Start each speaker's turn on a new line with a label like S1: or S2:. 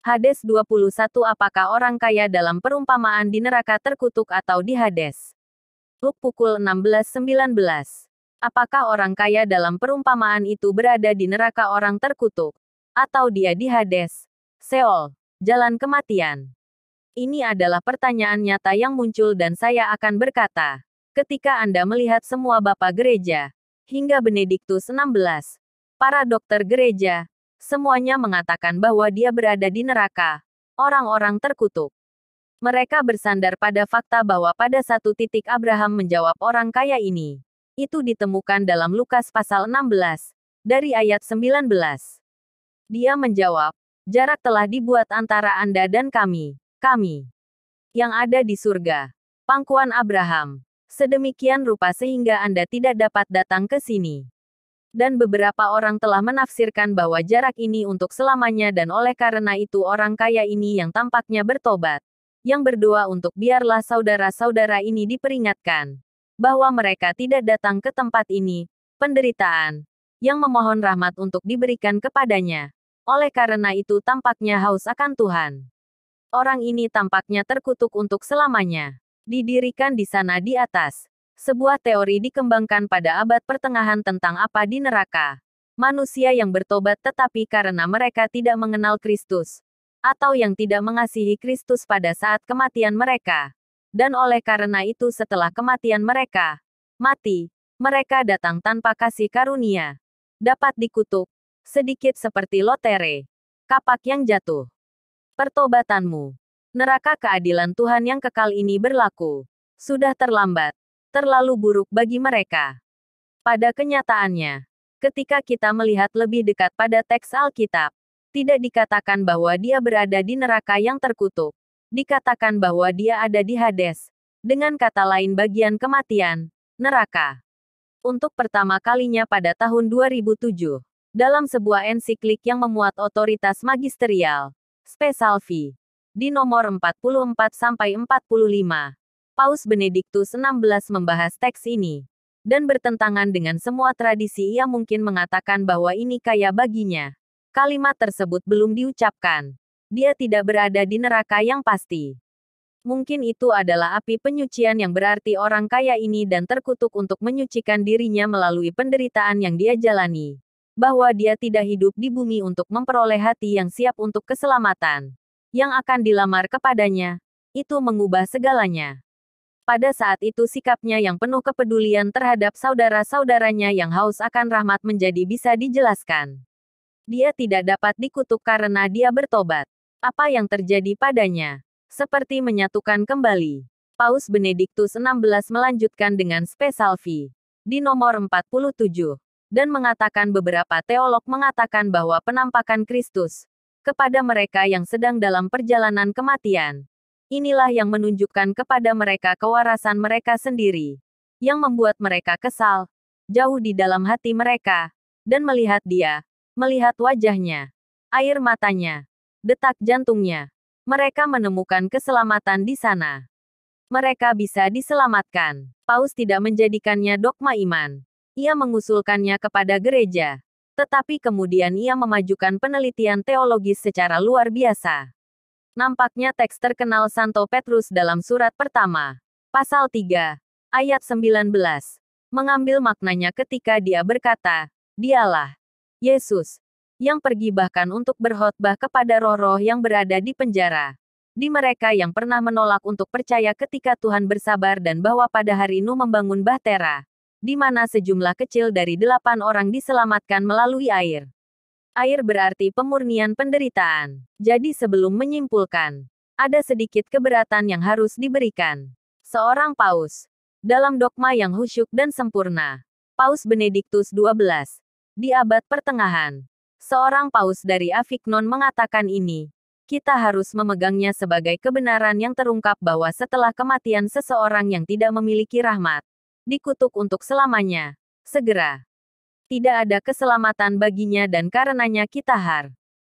S1: Hades 21 Apakah orang kaya dalam perumpamaan di neraka terkutuk atau di Hades? Luk pukul 16.19 Apakah orang kaya dalam perumpamaan itu berada di neraka orang terkutuk? Atau dia di Hades? Seol, jalan kematian. Ini adalah pertanyaan nyata yang muncul dan saya akan berkata, ketika Anda melihat semua Bapak Gereja, hingga Benediktus 16, para dokter gereja, semuanya mengatakan bahwa dia berada di neraka. Orang-orang terkutuk. Mereka bersandar pada fakta bahwa pada satu titik Abraham menjawab orang kaya ini. Itu ditemukan dalam Lukas pasal 16, dari ayat 19. Dia menjawab, jarak telah dibuat antara Anda dan kami, kami, yang ada di surga. Pangkuan Abraham. Sedemikian rupa sehingga Anda tidak dapat datang ke sini dan beberapa orang telah menafsirkan bahwa jarak ini untuk selamanya dan oleh karena itu orang kaya ini yang tampaknya bertobat, yang berdoa untuk biarlah saudara-saudara ini diperingatkan bahwa mereka tidak datang ke tempat ini, penderitaan, yang memohon rahmat untuk diberikan kepadanya. Oleh karena itu tampaknya haus akan Tuhan. Orang ini tampaknya terkutuk untuk selamanya. Didirikan di sana di atas, sebuah teori dikembangkan pada abad pertengahan tentang apa di neraka. Manusia yang bertobat tetapi karena mereka tidak mengenal Kristus, atau yang tidak mengasihi Kristus pada saat kematian mereka. Dan oleh karena itu setelah kematian mereka, mati, mereka datang tanpa kasih karunia. Dapat dikutuk, sedikit seperti lotere, kapak yang jatuh. Pertobatanmu, neraka keadilan Tuhan yang kekal ini berlaku. Sudah terlambat, terlalu buruk bagi mereka. Pada kenyataannya, ketika kita melihat lebih dekat pada teks Alkitab, tidak dikatakan bahwa dia berada di neraka yang terkutuk. Dikatakan bahwa dia ada di Hades, dengan kata lain bagian kematian, neraka. Untuk pertama kalinya pada tahun 2007, dalam sebuah ensiklik yang memuat otoritas magisterial, Spesalvi, di nomor 44-45, Paus Benediktus XVI membahas teks ini dan bertentangan dengan semua tradisi ia mungkin mengatakan bahwa ini kaya baginya. Kalimat tersebut belum diucapkan. Dia tidak berada di neraka yang pasti. Mungkin itu adalah api penyucian yang berarti orang kaya ini dan terkutuk untuk menyucikan dirinya melalui penderitaan yang dia jalani. Bahwa dia tidak hidup di bumi untuk memperoleh hati yang siap untuk keselamatan. Yang akan dilamar kepadanya. Itu mengubah segalanya. Pada saat itu sikapnya yang penuh kepedulian terhadap saudara-saudaranya yang haus akan rahmat menjadi bisa dijelaskan. Dia tidak dapat dikutuk karena dia bertobat. Apa yang terjadi padanya? Seperti menyatukan kembali. Paus Benediktus XVI melanjutkan dengan Spesalvi di nomor 47 dan mengatakan beberapa teolog mengatakan bahwa penampakan Kristus kepada mereka yang sedang dalam perjalanan kematian Inilah yang menunjukkan kepada mereka kewarasan mereka sendiri, yang membuat mereka kesal, jauh di dalam hati mereka, dan melihat dia, melihat wajahnya, air matanya, detak jantungnya. Mereka menemukan keselamatan di sana. Mereka bisa diselamatkan. Paus tidak menjadikannya dogma iman. Ia mengusulkannya kepada gereja tetapi kemudian ia memajukan penelitian teologis secara luar biasa. Nampaknya teks terkenal Santo Petrus dalam surat pertama, pasal 3, ayat 19, mengambil maknanya ketika dia berkata, Dialah Yesus yang pergi bahkan untuk berkhotbah kepada roh-roh yang berada di penjara. Di mereka yang pernah menolak untuk percaya ketika Tuhan bersabar dan bahwa pada hari Nuh membangun Bahtera, di mana sejumlah kecil dari delapan orang diselamatkan melalui air. Air berarti pemurnian penderitaan. Jadi sebelum menyimpulkan, ada sedikit keberatan yang harus diberikan. Seorang paus. Dalam dogma yang husyuk dan sempurna. Paus Benediktus XII. Di abad pertengahan. Seorang paus dari Avignon mengatakan ini. Kita harus memegangnya sebagai kebenaran yang terungkap bahwa setelah kematian seseorang yang tidak memiliki rahmat, dikutuk untuk selamanya. Segera tidak ada keselamatan baginya dan karenanya kita har.